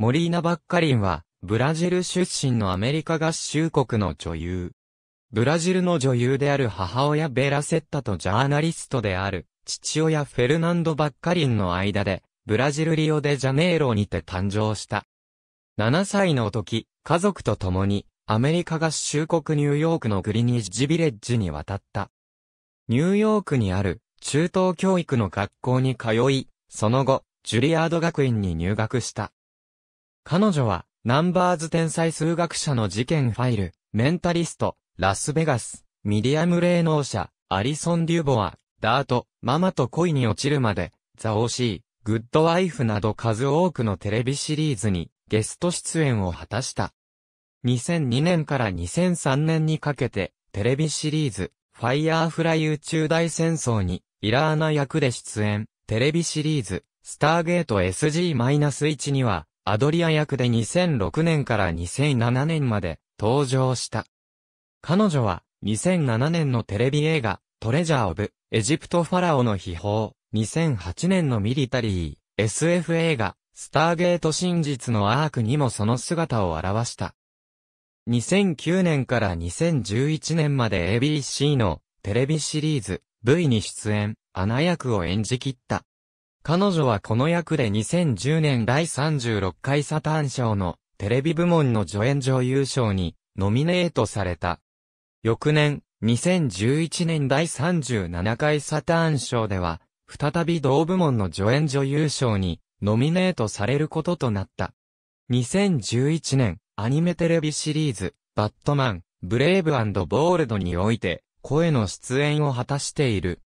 モリーナ・バッカリンは、ブラジル出身のアメリカ合衆国の女優。ブラジルの女優である母親ベラセッタとジャーナリストである、父親フェルナンド・バッカリンの間で、ブラジルリオデジャネイロにて誕生した。7歳の時、家族と共に、アメリカ合衆国ニューヨークのグリニッジビレッジに渡った。ニューヨークにある、中等教育の学校に通い、その後、ジュリアード学院に入学した。彼女は、ナンバーズ天才数学者の事件ファイル、メンタリスト、ラスベガス、ミディアム霊能者、アリソン・デュボア、ダート、ママと恋に落ちるまで、ザ・オーシー、グッド・ワイフなど数多くのテレビシリーズにゲスト出演を果たした。2002年から2003年にかけて、テレビシリーズ、ファイアーフライ宇宙大戦争に、イラーナ役で出演、テレビシリーズ、スターゲート SG-1 には、アドリア役で2006年から2007年まで登場した。彼女は2007年のテレビ映画トレジャー・オブ・エジプト・ファラオの秘宝、2008年のミリタリー、SF 映画、スターゲート真実のアークにもその姿を現した。2009年から2011年まで ABC のテレビシリーズ V に出演、アナ役を演じ切った。彼女はこの役で2010年第36回サターン賞のテレビ部門の助演女優賞にノミネートされた。翌年、2011年第37回サターン賞では、再び同部門の助演女優賞にノミネートされることとなった。2011年、アニメテレビシリーズ、バットマン、ブレイブボールドにおいて、声の出演を果たしている。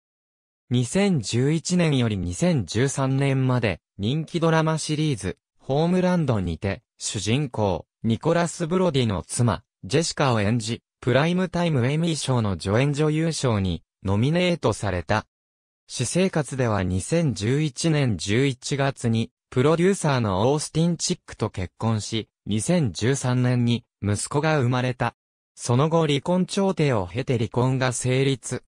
2011年より2013年まで人気ドラマシリーズ、ホームランドにて、主人公、ニコラス・ブロディの妻、ジェシカを演じ、プライムタイムエミー賞の助演女優賞にノミネートされた。私生活では2011年11月に、プロデューサーのオースティン・チックと結婚し、2013年に息子が生まれた。その後離婚調停を経て離婚が成立。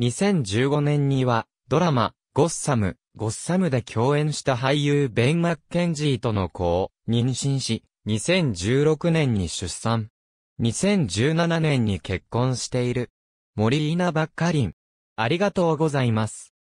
2015年には、ドラマ、ゴッサム、ゴッサムで共演した俳優ベン・マッケンジーとの子を妊娠し、2016年に出産。2017年に結婚している。森稲ばっかりん。ありがとうございます。